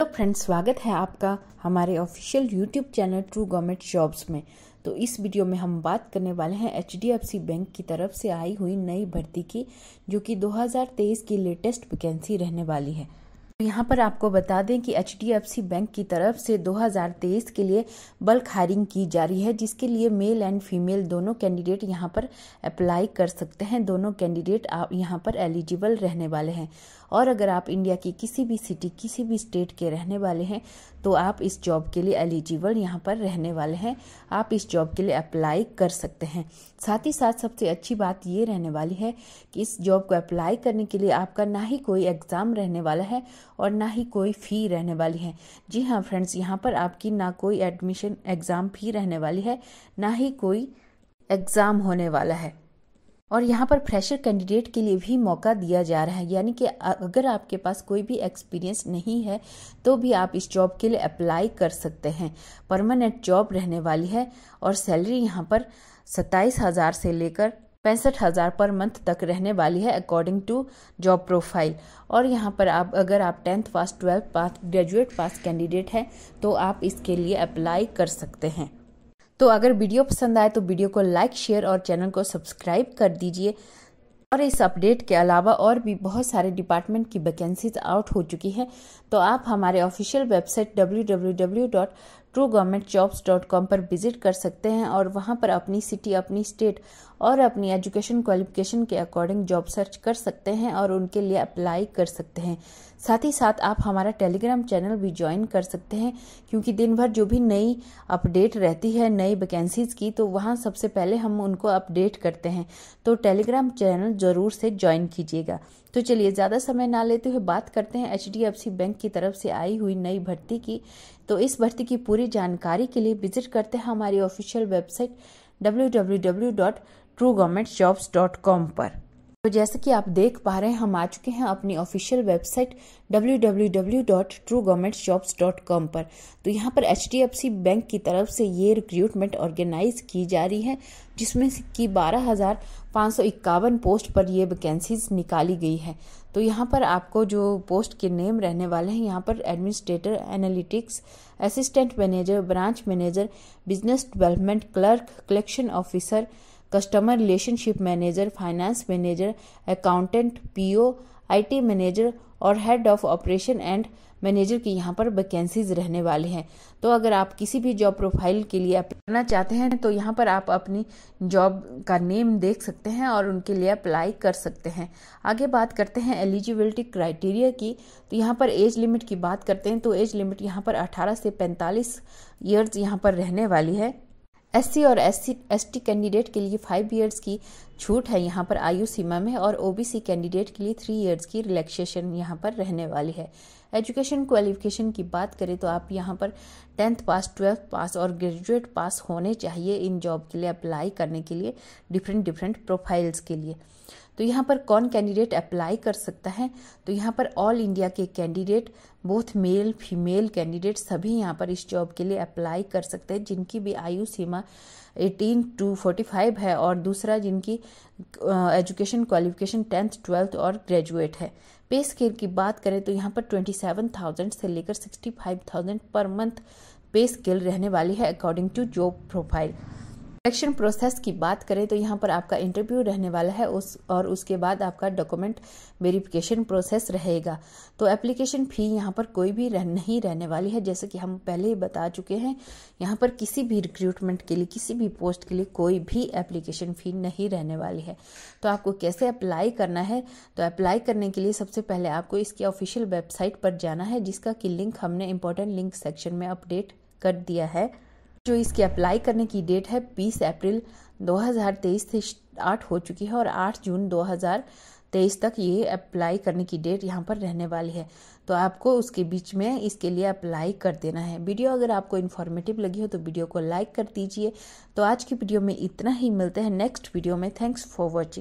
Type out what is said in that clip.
hello तो friends स्वागत है आपका हमारे official YouTube channel true government jobs में तो इस वीडियो में हम बात करने वाले हैं एच बैंक की तरफ से आई हुई नई भर्ती की जो कि 2023 की लेटेस्ट वैकेंसी रहने वाली है तो यहाँ पर आपको बता दें कि एच बैंक की तरफ से 2023 के लिए बल्क हायरिंग की जा रही है जिसके लिए मेल एंड फीमेल दोनों कैंडिडेट यहाँ पर अप्लाई कर सकते हैं दोनों कैंडिडेट आप यहाँ पर एलिजिबल रहने वाले हैं और अगर आप इंडिया की किसी भी सिटी किसी भी स्टेट के रहने वाले हैं तो आप इस जॉब के लिए एलिजिबल यहाँ पर रहने वाले हैं आप इस जॉब के लिए अप्लाई कर सकते हैं साथ ही साथ सबसे अच्छी बात ये रहने वाली है कि इस जॉब को अप्लाई करने के लिए आपका ना ही कोई एग्ज़ाम रहने वाला है और ना ही कोई फ़ी रहने वाली है जी हाँ फ्रेंड्स यहाँ पर आपकी ना कोई एडमिशन एग्ज़ाम फ़ी रहने वाली है ना ही कोई एग्ज़ाम होने वाला है और यहाँ पर फ्रेशर कैंडिडेट के लिए भी मौका दिया जा रहा है यानी कि अगर आपके पास कोई भी एक्सपीरियंस नहीं है तो भी आप इस जॉब के लिए अप्लाई कर सकते हैं परमानेंट जॉब रहने वाली है और सैलरी यहाँ पर सत्ताईस हज़ार से लेकर पैंसठ हज़ार पर मंथ तक रहने वाली है अकॉर्डिंग टू जॉब प्रोफाइल और यहाँ पर आप अगर आप tenth pass twelfth pass graduate pass candidate हैं तो आप इसके लिए अप्लाई कर सकते हैं तो अगर वीडियो पसंद आए तो वीडियो को लाइक शेयर और चैनल को सब्सक्राइब कर दीजिए और इस अपडेट के अलावा और भी बहुत सारे डिपार्टमेंट की वैकेंसीज आउट हो चुकी है तो आप हमारे official website W true government jobs dot com पर विजिट कर सकते हैं और वहाँ पर अपनी सिटी अपनी स्टेट और अपनी एजुकेशन क्वालिफिकेशन के अकॉर्डिंग जॉब सर्च कर सकते हैं और उनके लिए अप्लाई कर सकते हैं साथ ही साथ आप हमारा टेलीग्राम चैनल भी ज्वाइन कर सकते हैं क्योंकि दिन भर जो भी नई अपडेट रहती है नई वैकेंसीज़ की तो वहाँ सबसे पहले हम उनको अपडेट करते हैं तो टेलीग्राम चैनल ज़रूर से ज्वाइन कीजिएगा तो चलिए ज़्यादा समय ना लेते हुए बात करते हैं एच बैंक की तरफ से आई हुई नई भर्ती की तो इस भर्ती की पूरी जानकारी के लिए विजिट करते हैं हमारी ऑफिशियल वेबसाइट डब्ल्यू पर तो जैसे कि आप देख पा रहे हैं हम आ चुके हैं अपनी ऑफिशियल वेबसाइट www.truegovernmentjobs.com पर तो यहाँ पर एच बैंक की तरफ से ये रिक्रूटमेंट ऑर्गेनाइज की जा रही है जिसमें कि बारह हज़ार पाँच सौ इक्यावन पोस्ट पर ये वैकेंसीज निकाली गई है तो यहाँ पर आपको जो पोस्ट के नेम रहने वाले हैं यहाँ पर administrator analytics assistant manager branch manager business development clerk collection officer customer relationship manager finance manager accountant PO IT manager और head of operation and manager की यहाँ पर वैकेंसीज रहने वाले हैं तो अगर आप किसी भी जॉब प्रोफाइल के लिए करना चाहते हैं तो यहाँ पर आप अपनी जॉब का नेम देख सकते हैं और उनके लिए अप्लाई कर सकते हैं आगे बात करते हैं एलिजिबिलिटी क्राइटेरिया की तो यहाँ पर एज लिमिट की बात करते हैं तो एज लिमिट यहाँ पर 18 से 45 ईयर्स यहाँ पर रहने वाली है एससी और एस सी कैंडिडेट के लिए फाइव ईयर्स की छूट है यहाँ पर आयु सीमा में और ओबीसी कैंडिडेट के लिए थ्री इयर्स की रिलैक्सेशन यहाँ पर रहने वाली है एजुकेशन क्वालिफिकेशन की बात करें तो आप यहाँ पर टेंथ पास ट्वेल्थ पास और ग्रेजुएट पास होने चाहिए इन जॉब के लिए अप्लाई करने के लिए डिफरेंट डिफरेंट प्रोफाइल्स के लिए तो यहाँ पर कौन कैंडिडेट अप्लाई कर सकता है तो यहाँ पर ऑल इंडिया के candidate both male female candidate सभी यहाँ पर इस जॉब के लिए अप्लाई कर सकते हैं जिनकी भी आयु सीमा 18 टू 45 है और दूसरा जिनकी एजुकेशन क्वालिफिकेशन टेंथ ट्वेल्थ और ग्रेजुएट है पे स्केल की बात करें तो यहाँ पर ट्वेंटी सेवन थाउजेंड से लेकर sixty five thousand per month pay scale रहने वाली है according to job profile action process की बात करें तो यहाँ पर आपका इंटरव्यू रहने वाला है उस और उसके बाद आपका डॉक्यूमेंट वेरिफिकेशन प्रोसेस रहेगा तो एप्लीकेशन फ़ी यहाँ पर कोई भी रह, नहीं रहने वाली है जैसे कि हम पहले ही बता चुके हैं यहाँ पर किसी भी रिक्रूटमेंट के लिए किसी भी पोस्ट के लिए कोई भी एप्लीकेशन फ़ी नहीं रहने वाली है तो आपको कैसे अप्लाई करना है तो अप्लाई करने के लिए सबसे पहले आपको इसकी ऑफिशियल वेबसाइट पर जाना है जिसका कि लिंक हमने इम्पोर्टेंट लिंक सेक्शन में अपडेट कर दिया है जो इसकी अप्लाई करने की डेट है 20 अप्रैल 2023 से स्टार्ट हो चुकी है और 8 जून 2023 तक ये अप्लाई करने की डेट यहाँ पर रहने वाली है तो आपको उसके बीच में इसके लिए अप्लाई कर देना है वीडियो अगर आपको इन्फॉर्मेटिव लगी हो तो वीडियो को लाइक कर दीजिए तो आज की वीडियो में इतना ही मिलते हैं नेक्स्ट वीडियो में थैंक्स फॉर वॉचिंग